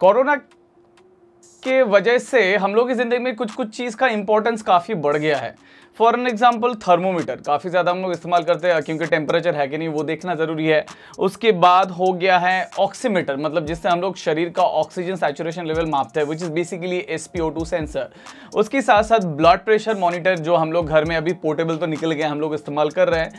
corona के वजह से हम लोग की ज़िंदगी में कुछ कुछ चीज़ का इंपॉर्टेंस काफ़ी बढ़ गया है फॉर एन एग्जाम्पल थर्मोमीटर काफ़ी ज़्यादा हम लोग इस्तेमाल करते हैं क्योंकि टेम्परेचर है कि नहीं वो देखना ज़रूरी है उसके बाद हो गया है ऑक्सीमीटर मतलब जिससे हम लोग शरीर का ऑक्सीजन सेचुरेशन लेवल मापते हैं which is basically S P O two sensor उसके साथ साथ ब्लड प्रेशर मॉनिटर जो हम लोग घर में अभी पोर्टेबल तो निकल गए हम लोग इस्तेमाल कर रहे हैं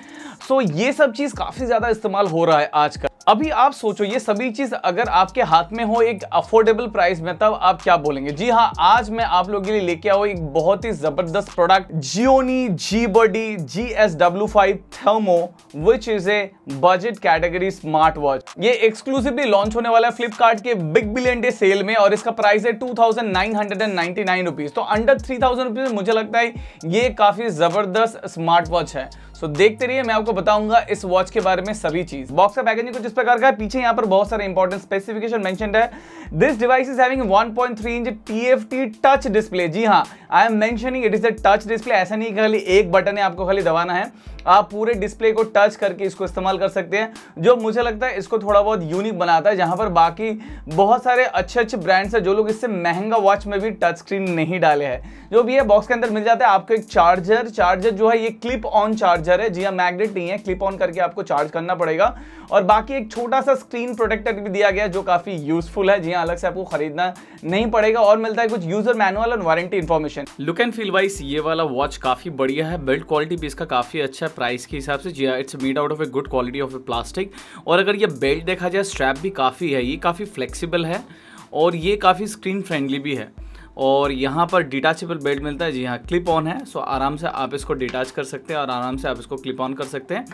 सो so, ये सब चीज़ काफ़ी ज़्यादा इस्तेमाल हो रहा है आज अभी आप सोचो ये सभी चीज अगर आपके हाथ में हो एक अफोर्डेबल प्राइस में तब आप क्या बोलेंगे जी हाँ आज मैं आप लोगों के लिए लेके आओ एक बहुत ही जबरदस्त product Gionee G buddy G S W five thermo which is a budget category smart watch ये एक्सक्लूसिवली लॉन्च होने वाला है फ्लिपकार्ट के बिग बिलियन डे सेल में और इसका प्राइस है two thousand nine hundred and ninety nine rupees तो अंडर थ्री थाउजेंड रुपीज मुझे लगता है ये काफी जबरदस्त स्मार्ट वॉच है सो so, देखते रहिए मैं आपको बताऊंगा इस वॉच के बारे में सभी चीज बॉक्स का पैकेजिंग कुछ इस प्रकार का है पीछे यहाँ पर बहुत सारे इंपॉर्टेंट स्पेसिफिकेशन मेंशन है this device is having 1.3 inch TFT touch display जी हाँ I am mentioning it is a touch display ऐसा नहीं खाली एक बटन है आपको खाली दबाना है आप पूरे डिस्प्ले को टच करके इसको इस्तेमाल कर सकते हैं जो मुझे लगता है इसको थोड़ा बहुत यूनिक बनाता है जहाँ पर बाकी बहुत सारे अच्छे अच्छे ब्रांड्स हैं जो लोग इससे महंगा वॉच में भी टच स्क्रीन नहीं डाले हैं जो भी है बॉक्स के अंदर मिल जाता है आपको एक चार्जर चार्जर जो है ये क्लिप ऑन चार्जर है जी हाँ मैग्नेट नहीं है क्लिप ऑन करके आपको चार्ज करना पड़ेगा और बाकी एक छोटा सा स्क्रीन प्रोटेक्टर भी दिया गया जो काफ़ी यूजफुल है जी हाँ अलग से आपको खरीदना नहीं पड़ेगा और मिलता है कुछ यूजर मैनुअल और warranty information look and feel wise ये वाला वॉच काफ़ी बढ़िया है बिल्ड क्वालिटी भी इसका काफ़ी अच्छा है प्राइस के हिसाब से जी हाँ it's made out of a good quality of a plastic और अगर ये बेल्ट देखा जाए स्ट्रैप भी काफ़ी है ये काफ़ी फ्लेक्सिबल है और ये काफ़ी स्क्रीन फ्रेंडली भी है और यहाँ पर डिटाचेबल बेल्ट मिलता है जी हाँ क्लिप ऑन है सो आराम से आप इसको डिटाच कर सकते हैं और आराम से आप इसको क्लिप ऑन कर सकते हैं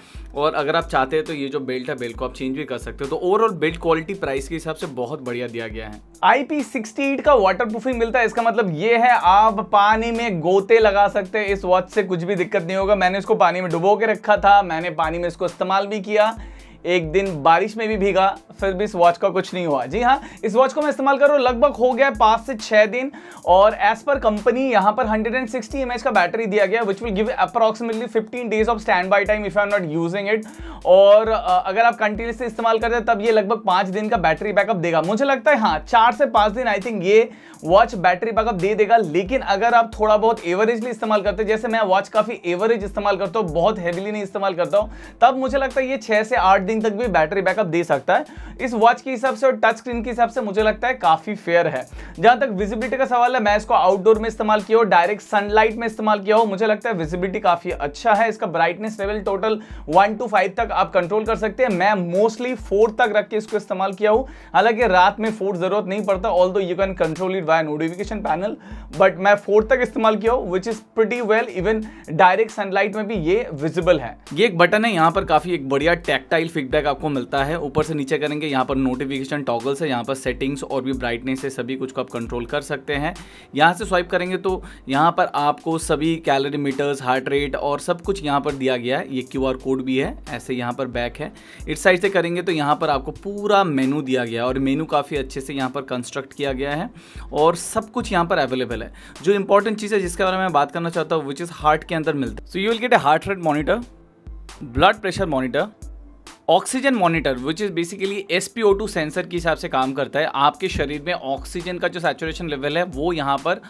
और अगर आप चाहते हैं तो ये जो बेल्ट है बेल्ट को आप चेंज भी कर सकते हो तो ओवरऑल बेल्ट क्वालिटी प्राइस के हिसाब से बहुत बढ़िया दिया गया है आई का वाटर प्रूफिंग मिलता है इसका मतलब ये है आप पानी में गोते लगा सकते हैं इस वॉच से कुछ भी दिक्कत नहीं होगा मैंने इसको पानी में डुबो के रखा था मैंने पानी में इसको इस्तेमाल भी किया एक दिन बारिश में भी भीगा फिर भी इस वॉच का कुछ नहीं हुआ जी हाँ इस वॉच को मैं इस्तेमाल कर रहा हूँ लगभग हो गया पाँच से छः दिन और एज पर कंपनी यहाँ पर 160 एमएच का बैटरी दिया गया which will give approximately 15 days of standby time if I am not using it और अगर आप कंटिन्यूसली इस्तेमाल करते हैं तब ये लगभग पाँच दिन का बैटरी बैकअप देगा मुझे लगता है हाँ चार से पाँच दिन आई थिंक ये वॉच बैटरी बैकअप दे देगा लेकिन अगर आप थोड़ा बहुत एवरेजली इस्तेमाल करते हैं जैसे मैं वॉच काफ़ी एवरेज इस्तेमाल करता हूँ बहुत हैवीली नहीं इस्तेमाल करता हूँ तब मुझे लगता है ये छः से आठ दिन दिन तक भी बैटरी बैकअप दे सकता है इस वॉच के हिसाब से और टच स्क्रीन के हिसाब से मुझे लगता है काफ़ी फेयर है जहां तक विजिबिलिटी का सवाल है मैं इसको आउटडोर में इस्तेमाल किया हो डायरेक्ट सनलाइट में इस्तेमाल किया हो मुझे लगता है विजिबिलिटी काफ़ी अच्छा है इसका brightness level total one two five तक आप कंट्रोल कर सकते हैं मैं मोस्टली फोर तक रख के इसको इस्तेमाल किया हूँ हालांकि रात में फोर जरूरत नहीं पड़ता although you can control it by notification panel but मैं फोर तक इस्तेमाल किया हूँ which is pretty well even direct sunlight में भी ये विजिबल है ये एक बटन है यहाँ पर काफ़ी एक बढ़िया टेक्टाइल फीडबैक आपको मिलता है ऊपर से नीचे करेंगे यहाँ पर नोटिफिकेशन टॉगल्स है यहाँ पर सेटिंग्स और भी ब्राइटनेस है सभी कुछ को आप कंट्रोल कर सकते हैं यहाँ से स्वाइप करेंगे तो यहाँ पर आपको सभी कैलोरी मीटर्स हार्ट रेट और सब कुछ यहाँ पर दिया गया है ये क्यू कोड भी है ऐसे यहाँ पर बैक है इस साइड से करेंगे तो यहाँ पर आपको पूरा मेनू दिया गया और मेनू काफ़ी अच्छे से यहाँ पर कंस्ट्रक्ट किया गया है और सब कुछ यहाँ पर अवेलेबल है जो इंपॉर्टेंट चीज़ है जिसके बारे में बात करना चाहता हूँ विच इज़ हार्ट के अंदर मिलता है so you will get a heart rate monitor blood pressure monitor oxygen monitor which is basically S P O two sensor के हिसाब से काम करता है आपके शरीर में ऑक्सीजन का जो सेचुरेशन लेवल है वो यहाँ पर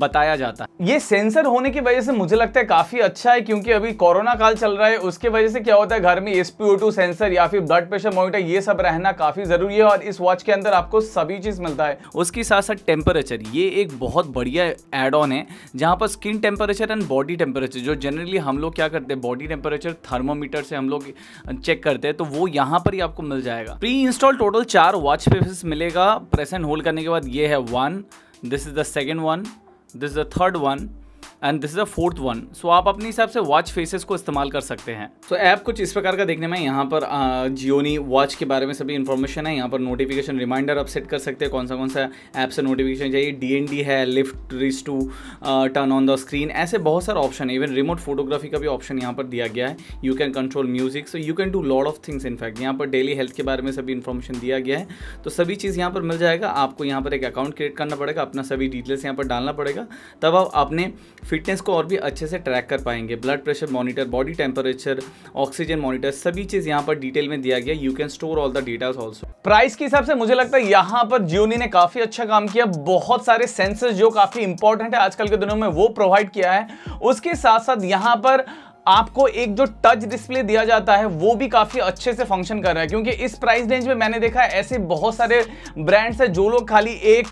बताया जाता है ये सेंसर होने की वजह से मुझे लगता है काफ़ी अच्छा है क्योंकि अभी कोरोना काल चल रहा है उसके वजह से क्या होता है घर में S P O two sensor या फिर ब्लड प्रेशर मॉनिटर ये सब रहना काफ़ी ज़रूरी है और इस वॉच के अंदर आपको सभी चीज़ मिलता है उसके साथ साथ टेम्परेचर ये एक बहुत बढ़िया एड ऑन है जहाँ पर skin temperature and body temperature जो जनरली हम लोग क्या करते हैं बॉडी टेम्परेचर थर्मोमीटर से हम लोग चेक करते हैं तो वो यहाँ पर ही आपको मिल जाएगा प्री इंस्टॉल टोटल चार वॉच फेसेस मिलेगा प्रेस एंड होल्ड करने के बाद ये है one this is the second one this is the third one and this is a fourth one so आप अपने हिसाब से वॉच फेसेस को इस्तेमाल कर सकते हैं सो so, ऐप कुछ इस प्रकार का देखने में यहाँ पर जियोनी वॉच के बारे में सभी इन्फॉर्मेशन है यहाँ पर नोटिफिकेशन रिमाइंडर आप सेट कर सकते हैं कौन सा कौन सा ऐप से नोटिफिकेशन चाहिए डी है lift wrist to turn on the screen ऐसे बहुत सारे ऑप्शन है इवन रिमोट फोटोग्राफी का भी ऑप्शन यहाँ पर दिया गया है you can control music so you can do load of things in fact यहाँ पर डेली हेल्थ के बारे में सभी इन्फॉर्मेशन दिया गया है तो सभी चीज़ यहाँ पर मिल जाएगा आपको यहाँ पर एक अकाउंट क्रिएट करना पड़ेगा अपना सभी डिटेल्स यहाँ पर डालना पड़ेगा तब आप अपने फिटनेस को और भी अच्छे से ट्रैक कर पाएंगे blood pressure monitor body temperature oxygen monitor सभी चीज़ यहाँ पर डिटेल में दिया गया you can store all the details also price के हिसाब से मुझे लगता है यहाँ पर जियोनी ने काफ़ी अच्छा काम किया बहुत सारे सेंसर्स जो काफ़ी इंपॉर्टेंट है आजकल के दिनों में वो प्रोवाइड किया है उसके साथ साथ यहाँ पर आपको एक जो टच डिस्प्ले दिया जाता है वो भी काफ़ी अच्छे से फंक्शन कर रहा है क्योंकि इस प्राइस रेंज में मैंने देखा है ऐसे बहुत सारे ब्रांड्स हैं जो लोग खाली एक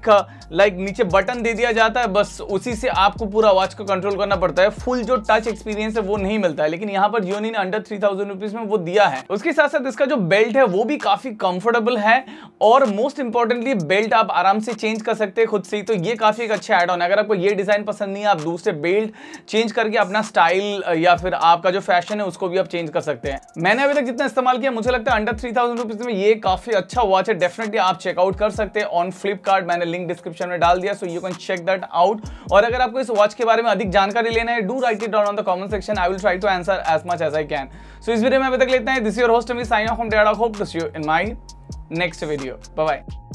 लाइक नीचे बटन दे दिया जाता है बस उसी से आपको पूरा वॉच को कंट्रोल करना पड़ता है फुल जो टच एक्सपीरियंस है वो नहीं मिलता है लेकिन यहाँ पर जियोनी ने अंडर थ्री थाउजेंड रुपीज में वो दिया है उसके साथ साथ इसका जो बेल्ट है वो भी काफी कंफर्टेबल है और मोस्ट इंपॉर्टेंटली बेल्ट आप आराम से चेंज कर सकते हैं खुद से ही तो ये काफी एक अच्छा एड ऑन है अगर आपको ये डिजाइन पसंद नहीं है आप दूसरे बेल्ट चेंज करके अपना स्टाइल या फिर आपका जो फैशन है उसको भी आप चेंज कर सकते हैं मैंने अभी तक जितना इस्तेमाल किया मुझे लगता है अंडर थ्री थाउजेंड रुपीज में ये काफी अच्छा वॉच है डेफिनेटली आप चेकआउट कर सकते हैं ऑन फ्लिपकार्ट मैंने लिंक डिस्क्रिप्शन डिस्क्रिप्शन में डाल दिया so you can check that out और अगर आपको इस वॉच के बारे में अधिक जानकारी लेना है do write it down on the comment section I will try to answer as much as I can so इस वीडियो में अभी तक लेते हैं this your host me sign off from dead hope to see you in my next video bye